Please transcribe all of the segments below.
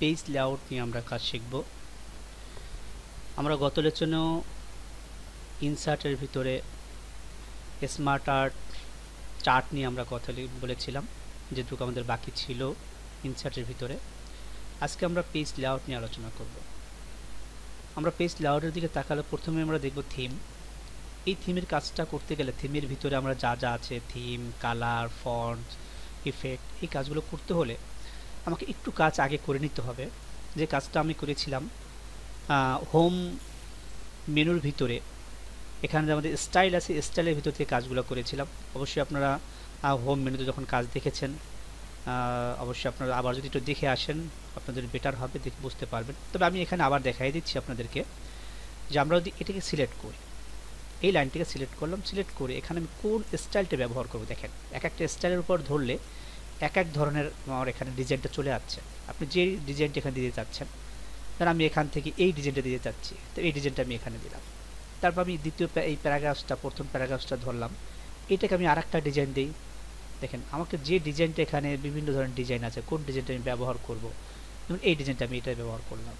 Page layout নিয়ে আমরা কাজ শিখব আমরা গত লেচনেও ইনসার্টের ভিতরে স্মার্ট আর্ট চার্ট নিয়ে আমরা কথা বলেছিলাম যেটুকু আমাদের বাকি ছিল ইনসার্টের ভিতরে আজকে আমরা পেজ লেআউট নিয়ে আলোচনা করব আমরা পেজ লেআউটের দিকে তাকালে প্রথমে আমরা দেখব থিম এই থিমের কাজটা করতে গেলে থিমের ভিতরে আমরা যা যা আছে থিম কালার ফন্ট ইফেক্ট এই কাজগুলো করতে হলে আমাকে একটু কাজ আগে করে নিতে হবে যে কাজটা আমি করেছিলাম হোম মেনুর ভিতরে এখানে আমাদের স্টাইল আছে স্টাইলের ভিতর থেকে কাজগুলো করেছিলাম অবশ্যই আপনারা হোম মেনুতে যখন কাজ দেখেছেন অবশ্যই আপনারা আবার যদি একটু দেখে আসেন আপনাদের বেটার হবে দেখে বুঝতে পারবেন তবে আমি এখানে আবার দেখাই দিচ্ছি আপনাদেরকে যে আমরা যদি এটাকে সিলেক্ট করি এই লাইনটিকে সিলেক্ট করলাম সিলেক্ট করে এখানে আমি কোন স্টাইলটা ব্যবহার করব দেখেন এক একটা স্টাইলের উপর ধরলে এক এক ধরনের আমার এখানে ডিজাইনটা চলে আসছে আপনি যে ডিজাইনটা এখানে দিতে চাচ্ছেন ধর আমি এখান থেকে এই ডিজাইনটা দিতে চাচ্ছি তো এই ডিজাইনটা আমি এখানে দিলাম তারপর আমি দ্বিতীয় এই প্যারাগ্রাফসটা প্রথম প্যারাগ্রাফটা ধরলাম এটাকে আমি আর একটা ডিজাইন দিই দেখেন আমাকে যে ডিজাইনটা এখানে বিভিন্ন ধরনের ডিজাইন আছে কোন ডিজাইনটা আমি ব্যবহার করব যেমন এই ডিজাইনটা আমি এটা ব্যবহার করলাম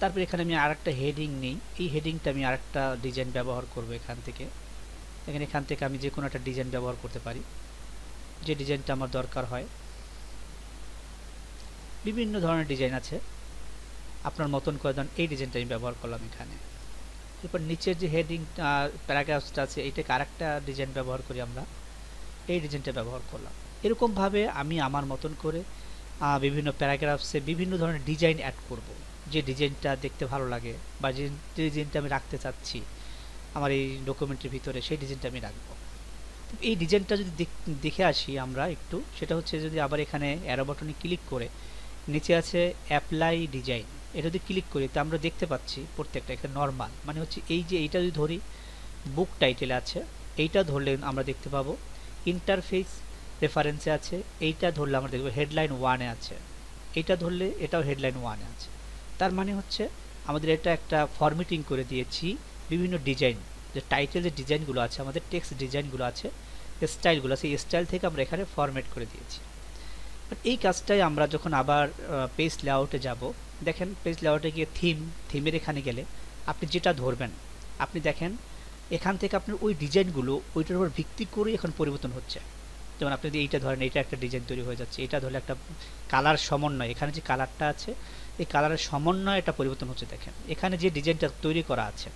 তারপর এখানে আমি আর একটা হেডিং নিই এই হেডিংটা আমি আর একটা ডিজাইন ব্যবহার করব এখান থেকে দেখেন এখান থেকে আমি যে কোনো একটা ডিজাইন ব্যবহার করতে পারি যে ডিজাইনটা আমার দরকার হয় বিভিন্ন ধরনের ডিজাইন আছে আপনার মতন করে দেন এই ডিজাইনটা আমি ব্যবহার করলাম এখানে এরপর নিচের যে হেডিং প্যারাগ্রাফটা আছে এইটাকে আরেকটা ডিজাইন ব্যবহার করি আমরা এই ডিজাইনটা ব্যবহার করলাম এরকমভাবে আমি আমার মতন করে বিভিন্ন প্যারাগ্রাফসে বিভিন্ন ধরনের ডিজাইন অ্যাড করব। যে ডিজাইনটা দেখতে ভালো লাগে বা যে ডিজাইনটা আমি রাখতে চাচ্ছি আমার এই ডকুমেন্টের ভিতরে সেই ডিজাইনটা আমি রাখবো এই ডিজাইনটা যদি দেখে আসি আমরা একটু সেটা হচ্ছে যদি আবার এখানে অ্যারো বাটনে ক্লিক করে নিচে আছে অ্যাপ্লাই ডিজাইন এটা যদি ক্লিক করি তা আমরা দেখতে পাচ্ছি প্রত্যেকটা একটা নর্মাল মানে হচ্ছে এই যে এইটা যদি ধরি বুক টাইটেল আছে এইটা ধরলে আমরা দেখতে পাবো ইন্টারফেস রেফারেন্সে আছে এইটা ধরলে আমরা দেখব হেডলাইন ওয়ানে আছে এটা ধরলে এটাও হেডলাইন ওয়ানে আছে তার মানে হচ্ছে আমাদের এটা একটা ফর্মেটিং করে দিয়েছি বিভিন্ন ডিজাইন যে টাইটেলের ডিজাইনগুলো আছে আমাদের টেক্সট ডিজাইনগুলো আছে স্টাইলগুলো সেই স্টাইল থেকে আমরা এখানে ফরম্যাট করে দিয়েছি এই কাজটাই আমরা যখন আবার পেজ লেআউটে যাব দেখেন পেজ লেআউটে গিয়ে থিম থিমের এখানে গেলে আপনি যেটা ধরবেন আপনি দেখেন এখান থেকে আপনার ওই ডিজাইনগুলো ওইটার উপর ভিত্তি করেই এখন পরিবর্তন হচ্ছে যেমন আপনি যদি এইটা ধরেন এটা একটা ডিজাইন তৈরি হয়ে যাচ্ছে এটা ধরলে একটা কালার সমন্বয় এখানে যে কালারটা আছে এই কালারের সমন্বয় এটা পরিবর্তন হচ্ছে দেখেন এখানে যে ডিজাইনটা তৈরি করা আছে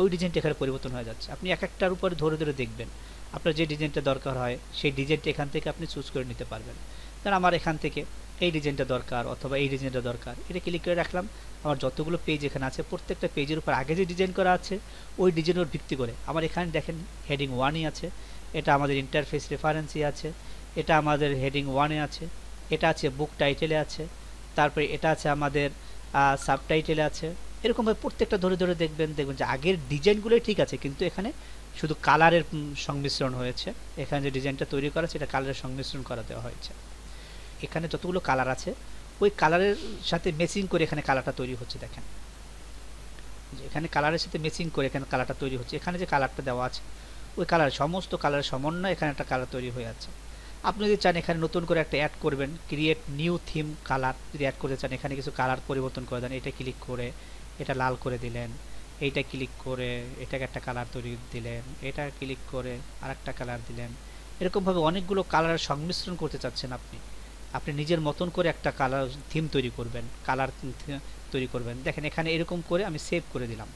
ওই ডিজাইনটা এখানে পরিবর্তন হয়ে যাচ্ছে আপনি এক একটার উপরে ধরে ধরে দেখবেন আপনার যে ডিজাইনটা দরকার হয় সেই ডিজাইনটা এখান থেকে আপনি চুজ করে নিতে পারবেন ধর আমার এখান থেকে এই ডিজাইনটা দরকার অথবা এই ডিজাইনটা দরকার এটা ক্লিক করে রাখলাম আমার যতগুলো পেজ এখানে আছে প্রত্যেকটা পেজের উপর আগে যে ডিজাইন করা আছে ওই ডিজাইনের ভিত্তি করে আমার এখানে দেখেন হেডিং ওয়ানই আছে এটা আমাদের ইন্টারফেস রেফারেন্সই আছে এটা আমাদের হেডিং ওয়ানে আছে এটা আছে বুক টাইটেলে আছে তারপরে এটা আছে আমাদের সাবটাইটেলে আছে এরকমভাবে প্রত্যেকটা ধরে ধরে দেখবেন দেখবেন যে আগের ডিজাইনগুলোই ঠিক আছে কিন্তু এখানে শুধু কালারের সংমিশ্রণ হয়েছে এখানে যে ডিজাইনটা তৈরি করা সেটা কালারের সংমিশ্রণ করা দেওয়া হয়েছে এখানে যতগুলো কালার আছে ওই কালারের সাথে মেসিং করে এখানে কালারটা তৈরি হচ্ছে দেখেন এখানে কালারের সাথে মেসিং করে এখানে কালারটা তৈরি হচ্ছে এখানে যে কালারটা দেওয়া আছে ওই কালার সমস্ত কালারের সমন্বয় এখানে একটা কালার তৈরি হয়ে আছে আপনি যদি চান এখানে নতুন করে একটা অ্যাড করবেন ক্রিয়েট নিউ থিম কালার যদি অ্যাড করতে চান এখানে কিছু কালার পরিবর্তন করে দেন এটা ক্লিক করে এটা লাল করে দিলেন এইটা ক্লিক করে এটাকে একটা কালার তৈরি দিলেন এটা ক্লিক করে আরেকটা কালার দিলেন এরকমভাবে অনেকগুলো কালারের সংমিশ্রণ করতে চাচ্ছেন আপনি আপনি নিজের মতন করে একটা কালার থিম তৈরি করবেন কালার তৈরি করবেন দেখেন এখানে এরকম করে আমি সেভ করে দিলাম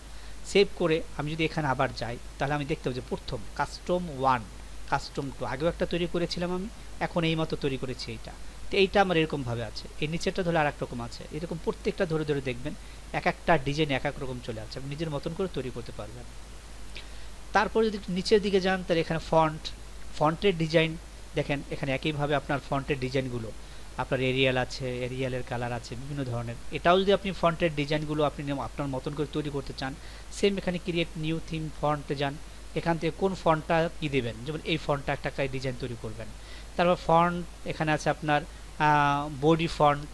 সেভ করে আমি যদি এখানে আবার যাই তাহলে আমি দেখতে পাবো যে প্রথম কাস্টম ওয়ান কাস্টম টু আগেও একটা তৈরি করেছিলাম আমি এখন এই মতো তৈরি করেছি এইটা তো এইটা আমার এরকমভাবে আছে এই নিচেরটা ধরে আর রকম আছে এরকম প্রত্যেকটা ধরে ধরে দেখবেন এক একটা ডিজাইন এক এক রকম চলে আছে আপনি নিজের মতন করে তৈরি করতে পারবেন তারপর যদি নিচের দিকে যান তাহলে এখানে ফন্ট ফন্টের ডিজাইন দেখেন এখানে একইভাবে আপনার ফন্টের ডিজাইনগুলো আপনার এরিয়াল আছে এরিয়ালের কালার আছে বিভিন্ন ধরনের এটাও যদি আপনি ফন্টের ডিজাইনগুলো আপনি আপনার মতন করে তৈরি করতে চান সেম এখানে ক্রিয়েট নিউ থিম ফন্টে যান এখান থেকে কোন ফন্টটা কী দেবেন যেমন এই ফন্টটা একটা একটা ডিজাইন তৈরি করবেন তারপর ফন্ট এখানে আছে আপনার বডি ফন্ট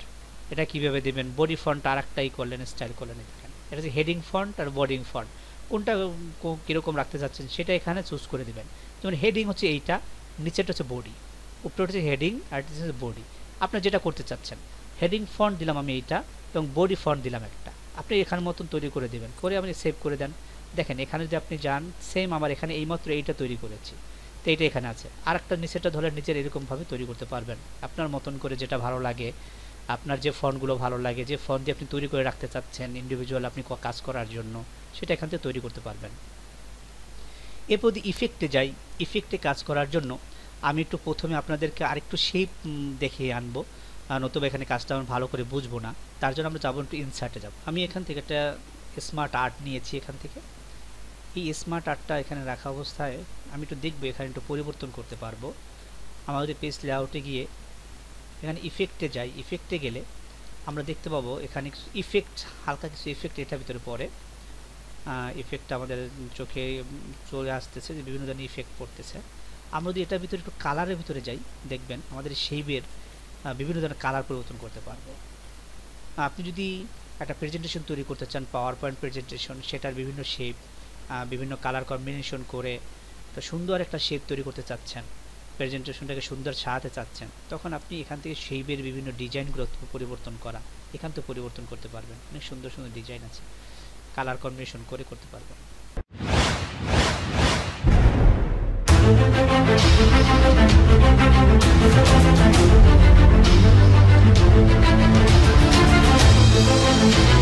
এটা কিভাবে দেবেন বডি ফন্ট আর একটাই করলেন স্টাইল করলেন এখানে এটা হচ্ছে হেডিং ফন্ট আর বডিং ফন্ট কোনটা কীরকম রাখতে চাচ্ছেন সেটা এখানে চুজ করে দেবেন যেমন হেডিং হচ্ছে এইটা নিচেটা হচ্ছে বডি উপরে হচ্ছে হেডিং আর হচ্ছে বডি আপনি যেটা করতে চাচ্ছেন হেডিং ফন্ট দিলাম আমি এইটা এবং বডি ফন্ট দিলাম একটা আপনি এখান মতন তৈরি করে দেবেন করে আপনি সেভ করে দেন দেখেন এখানে যদি আপনি যান সেম আমার এখানে এইমাত্র এইটা তৈরি করেছি তো এইটা এখানে আছে আর একটা নিচেটা ধরে নিচের এরকমভাবে তৈরি করতে পারবেন আপনার মতন করে যেটা ভালো লাগে আপনার যে ফন্ডগুলো ভালো লাগে যে ফন্ড দিয়ে আপনি তৈরি করে রাখতে চাচ্ছেন ইন্ডিভিজুয়াল আপনি কাজ করার জন্য সেটা এখান থেকে তৈরি করতে পারবেন এরপর ইফেক্টে যাই ইফেক্টে কাজ করার জন্য আমি একটু প্রথমে আপনাদেরকে আরেকটু শেপ দেখিয়ে আনবো নতুবা এখানে কাজটা আমি ভালো করে বুঝবো না তার জন্য আমরা যাবো একটু ইনসার্টে যাবো আমি এখান থেকে একটা স্মার্ট আর্ট নিয়েছি এখান থেকে এই স্মার্ট আর্টটা এখানে রাখা অবস্থায় আমি একটু দেখবো এখানে একটু পরিবর্তন করতে পারবো আমার যদি পেজ লেআউটে গিয়ে এখানে ইফেক্টে যাই ইফেক্টে গেলে আমরা দেখতে পাবো এখানে কিছু ইফেক্ট হালকা কিছু ইফেক্ট এটার ভিতরে পড়ে ইফেক্টটা আমাদের চোখে চলে আসতেছে যে বিভিন্ন ধরনের ইফেক্ট পড়তেছে আমরা যদি এটার ভিতরে একটু কালারের ভিতরে যাই দেখবেন আমাদের শেপের বিভিন্ন ধরনের কালার পরিবর্তন করতে পারবো আপনি যদি একটা প্রেজেন্টেশন তৈরি করতে চান পাওয়ার পয়েন্ট প্রেজেন্টেশন সেটার বিভিন্ন শেপ বিভিন্ন কালার কম্বিনেশন করে তো সুন্দর একটা শেপ তৈরি করতে চাচ্ছেন প্রেজেন্টেশনটাকে সুন্দর সাজাতে চাচ্ছেন তখন আপনি এখান থেকে শেপের বিভিন্ন ডিজাইনগুলো পরিবর্তন করা এখান থেকে পরিবর্তন করতে পারবেন অনেক সুন্দর সুন্দর ডিজাইন আছে কালার কম্বিনেশন করে করতে পারবেন